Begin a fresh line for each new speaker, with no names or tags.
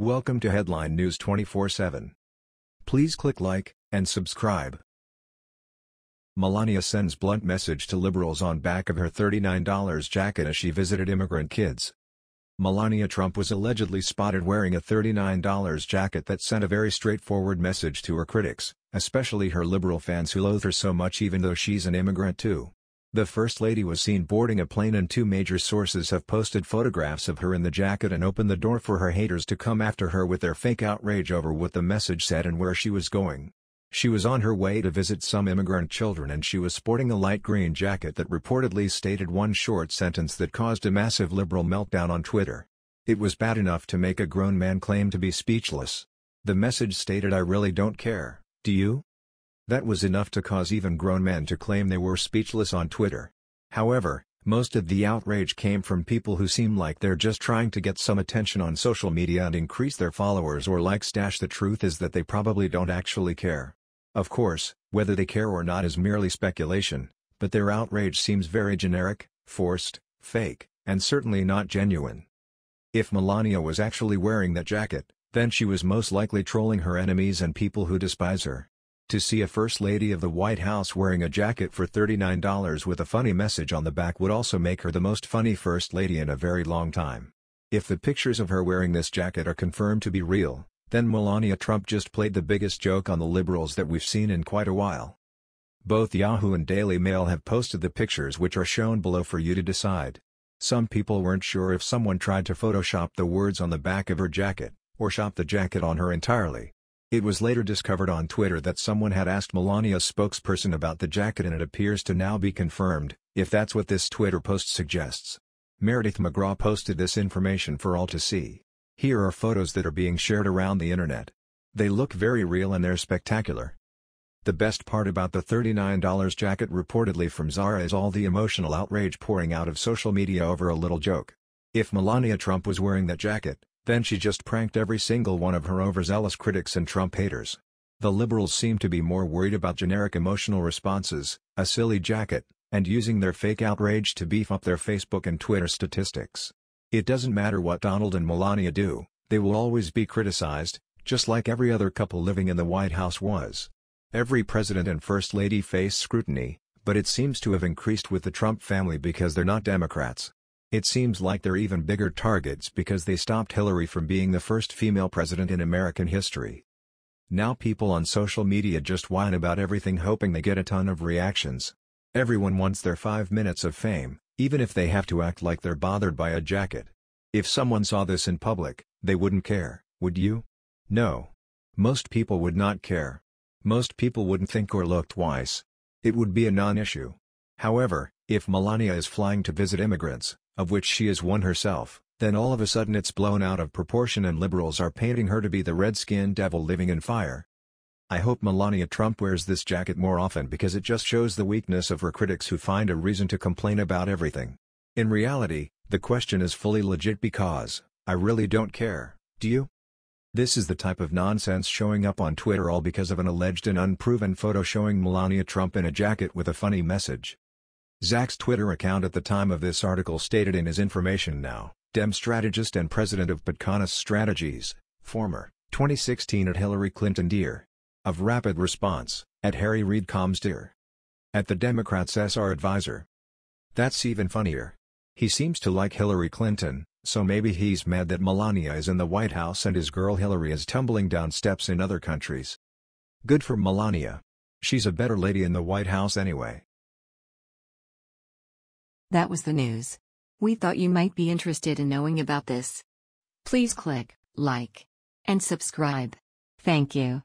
Welcome to Headline News 24/7. Please click like and subscribe. Melania sends blunt message to liberals on back of her $39 jacket as she visited immigrant kids. Melania Trump was allegedly spotted wearing a $39 jacket that sent a very straightforward message to her critics, especially her liberal fans who loathe her so much even though she's an immigrant too. The First Lady was seen boarding a plane and two major sources have posted photographs of her in the jacket and opened the door for her haters to come after her with their fake outrage over what the message said and where she was going. She was on her way to visit some immigrant children and she was sporting a light green jacket that reportedly stated one short sentence that caused a massive liberal meltdown on Twitter. It was bad enough to make a grown man claim to be speechless. The message stated I really don't care, do you? That was enough to cause even grown men to claim they were speechless on Twitter. However, most of the outrage came from people who seem like they're just trying to get some attention on social media and increase their followers or likes. Dash the truth is that they probably don't actually care. Of course, whether they care or not is merely speculation, but their outrage seems very generic, forced, fake, and certainly not genuine. If Melania was actually wearing that jacket, then she was most likely trolling her enemies and people who despise her. To see a First Lady of the White House wearing a jacket for $39 with a funny message on the back would also make her the most funny First Lady in a very long time. If the pictures of her wearing this jacket are confirmed to be real, then Melania Trump just played the biggest joke on the liberals that we've seen in quite a while. Both Yahoo and Daily Mail have posted the pictures which are shown below for you to decide. Some people weren't sure if someone tried to Photoshop the words on the back of her jacket, or shop the jacket on her entirely, it was later discovered on Twitter that someone had asked Melania's spokesperson about the jacket and it appears to now be confirmed, if that's what this Twitter post suggests. Meredith McGraw posted this information for all to see. Here are photos that are being shared around the internet. They look very real and they're spectacular. The best part about the $39 jacket reportedly from Zara is all the emotional outrage pouring out of social media over a little joke. If Melania Trump was wearing that jacket, then she just pranked every single one of her overzealous critics and Trump haters. The liberals seem to be more worried about generic emotional responses, a silly jacket, and using their fake outrage to beef up their Facebook and Twitter statistics. It doesn't matter what Donald and Melania do, they will always be criticized, just like every other couple living in the White House was. Every president and first lady face scrutiny, but it seems to have increased with the Trump family because they're not Democrats. It seems like they're even bigger targets because they stopped Hillary from being the first female president in American history. Now people on social media just whine about everything hoping they get a ton of reactions. Everyone wants their five minutes of fame, even if they have to act like they're bothered by a jacket. If someone saw this in public, they wouldn't care, would you? No. Most people would not care. Most people wouldn't think or look twice. It would be a non-issue. However, if Melania is flying to visit immigrants, of which she is one herself, then all of a sudden it's blown out of proportion and liberals are painting her to be the red-skinned devil living in fire. I hope Melania Trump wears this jacket more often because it just shows the weakness of her critics who find a reason to complain about everything. In reality, the question is fully legit because, I really don't care, do you? This is the type of nonsense showing up on Twitter all because of an alleged and unproven photo showing Melania Trump in a jacket with a funny message. Zach's Twitter account at the time of this article stated in his information now, Dem strategist and president of Pitcanis Strategies, former, 2016 at Hillary Clinton Dear. Of Rapid Response, at Harry Reid Combs Dear. At the Democrats' SR advisor. That's even funnier. He seems to like Hillary Clinton, so maybe he's mad that Melania is in the White House and his girl Hillary is tumbling down steps in other countries. Good for Melania. She's a better lady in the White House anyway. That was the news. We thought you might be interested in knowing about this. Please click like and subscribe. Thank you.